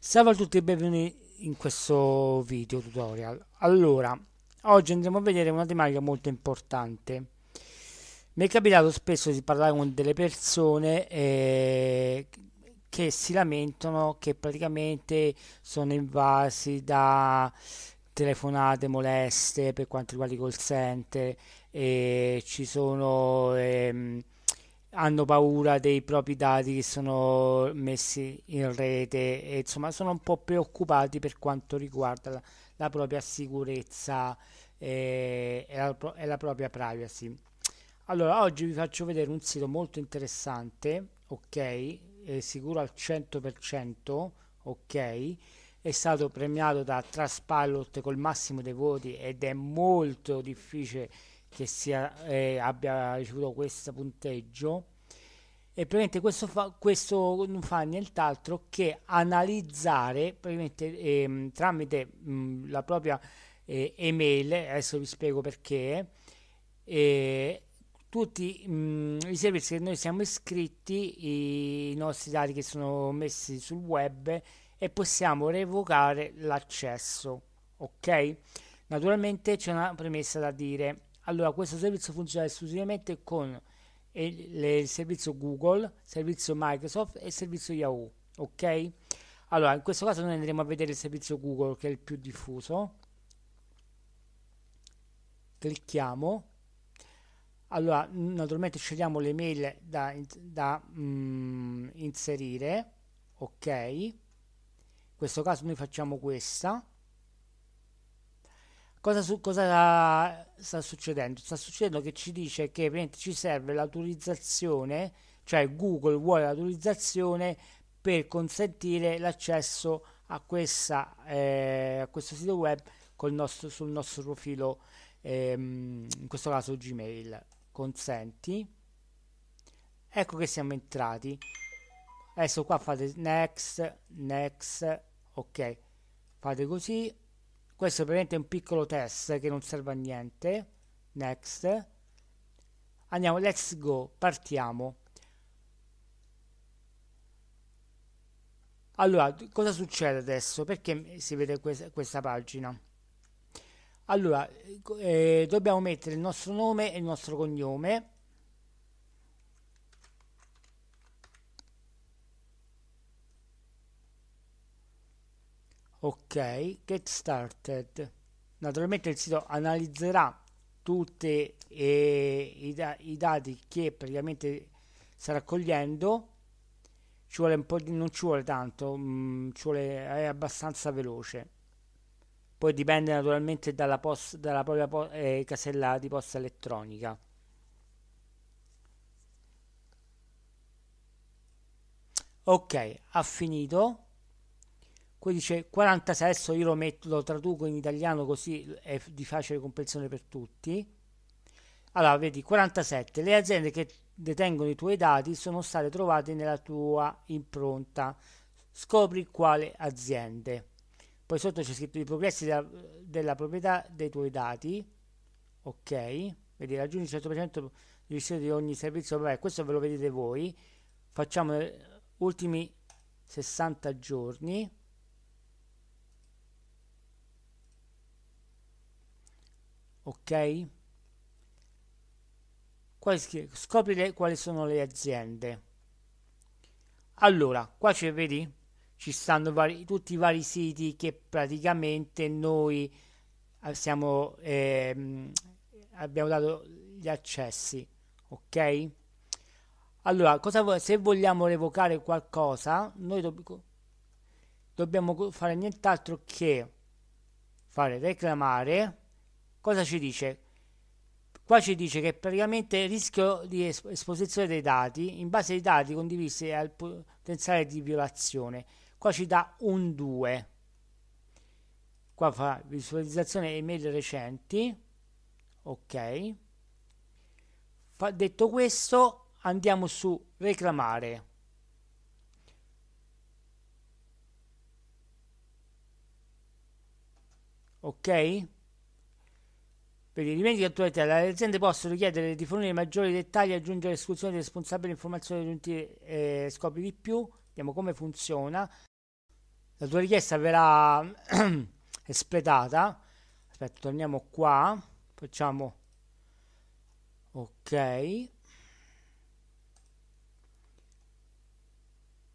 Salve a tutti e benvenuti in questo video tutorial. Allora, oggi andremo a vedere una tematica molto importante. Mi è capitato spesso di parlare con delle persone eh, che si lamentano che praticamente sono invasi da telefonate moleste per quanto riguarda i call center e ci sono... Ehm, hanno paura dei propri dati che sono messi in rete e insomma sono un po' preoccupati per quanto riguarda la, la propria sicurezza e, eh, e, la, e la propria privacy. Allora, oggi vi faccio vedere un sito molto interessante, ok, sicuro al 100%, ok, è stato premiato da Traspilot col massimo dei voti ed è molto difficile che sia, eh, abbia ricevuto questo punteggio. E praticamente questo, fa, questo non fa nient'altro che analizzare praticamente, eh, tramite mh, mm, la propria eh, email, eh, adesso vi spiego perché, eh, tutti mh, mm, i servizi che noi siamo iscritti, i nostri dati che sono messi sul web e possiamo revocare l'accesso. Ok? Naturalmente c'è una premessa da dire allora, questo servizio funziona esclusivamente con eh, il servizio Google, servizio Microsoft e servizio Yahoo, ok? Allora, in questo caso noi andremo a vedere il servizio Google che è il più diffuso. Clicchiamo. Allora, naturalmente scegliamo le mail da, da mm, inserire, ok? In questo caso noi facciamo questa. Cosa, su, cosa, sta succedendo? Sta succedendo che ci dice che ci serve l'autorizzazione, cioè Google vuole l'autorizzazione per consentire l'accesso a, questa, eh, a questo sito web nostro, sul nostro profilo, ehm, in questo caso Gmail. Consenti. Ecco che siamo entrati. Adesso qua fate next, next, ok. Fate così questo ovviamente è un piccolo test che non serve a niente next andiamo let's go partiamo allora cosa succede adesso perché si vede questa, questa pagina allora eh, eh dobbiamo mettere il nostro nome e il nostro cognome ok get started naturalmente il sito analizzerà tutti eh, i, da- i, dati che praticamente sta raccogliendo ci vuole un po di, non ci vuole tanto mh, mm, ci vuole, è abbastanza veloce poi dipende naturalmente dalla, post, dalla propria post, eh, casella di posta elettronica. Ok, ha finito. Qui dice 46, adesso io lo, metto, lo traduco in italiano così è di facile comprensione per tutti. Allora, vedi, 47. Le aziende che detengono i tuoi dati sono state trovate nella tua impronta. Scopri quale aziende. Poi sotto c'è scritto i progressi della, della proprietà dei tuoi dati. Ok. Vedi, raggiungi il 100% di rischio di ogni servizio. Vabbè, questo ve lo vedete voi. Facciamo gli eh, ultimi 60 giorni. ok? Scoprire quali sono le aziende. Allora, qua c'è, vedi? Ci stanno vari, tutti i vari siti che praticamente noi eh, siamo, eh, abbiamo dato gli accessi, ok? Allora, cosa, se vogliamo revocare qualcosa, noi do, dobbiamo fare nient'altro che fare reclamare cosa ci dice? Qua ci dice che praticamente il rischio di esposizione dei dati in base ai dati condivisi è al potenziale di violazione. Qua ci dà un 2. Qua fa visualizzazione email recenti. Ok. Fa, detto questo, andiamo su reclamare. Ok? Per i rimedi di attualità, le aziende possono chiedere di fornire maggiori dettagli e aggiungere esclusioni di responsabili informazioni aggiuntive. Eh, scopri di più, vediamo come funziona. La tua richiesta verrà espletata. Aspetta, torniamo qua. Facciamo ok.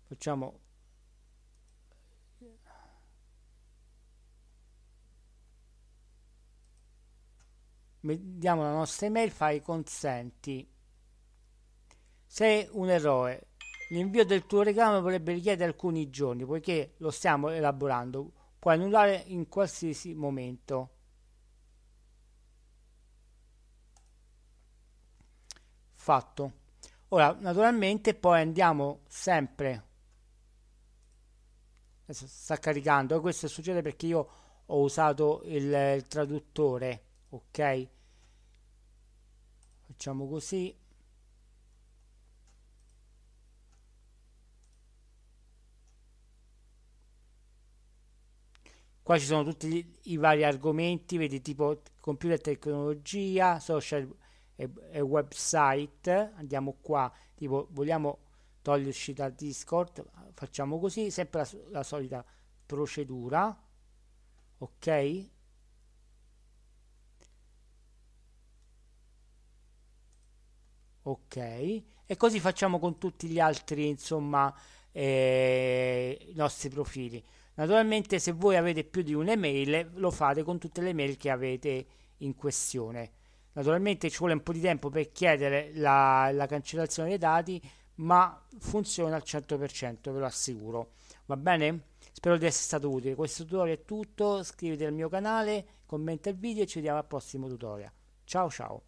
Facciamo vediamo la nostra email, fai consenti. Sei un eroe. L'invio del tuo reclamo vorrebbe richiedere alcuni giorni, poiché lo stiamo elaborando. Puoi annullare in qualsiasi momento. Fatto. Ora, naturalmente, poi andiamo sempre. sta caricando. Eh, questo succede perché io ho usato il, il traduttore ok facciamo così qua ci sono tutti i vari argomenti vedi tipo computer tecnologia social e, e website andiamo qua tipo vogliamo toglierci da discord facciamo così sempre la, la solita procedura ok ok e così facciamo con tutti gli altri insomma eh, i nostri profili naturalmente se voi avete più di un'email lo fate con tutte le mail che avete in questione naturalmente ci vuole un po' di tempo per chiedere la, la cancellazione dei dati ma funziona al 100% ve lo assicuro va bene? spero di essere stato utile questo tutorial è tutto iscrivetevi al mio canale commenta il video e ci vediamo al prossimo tutorial ciao ciao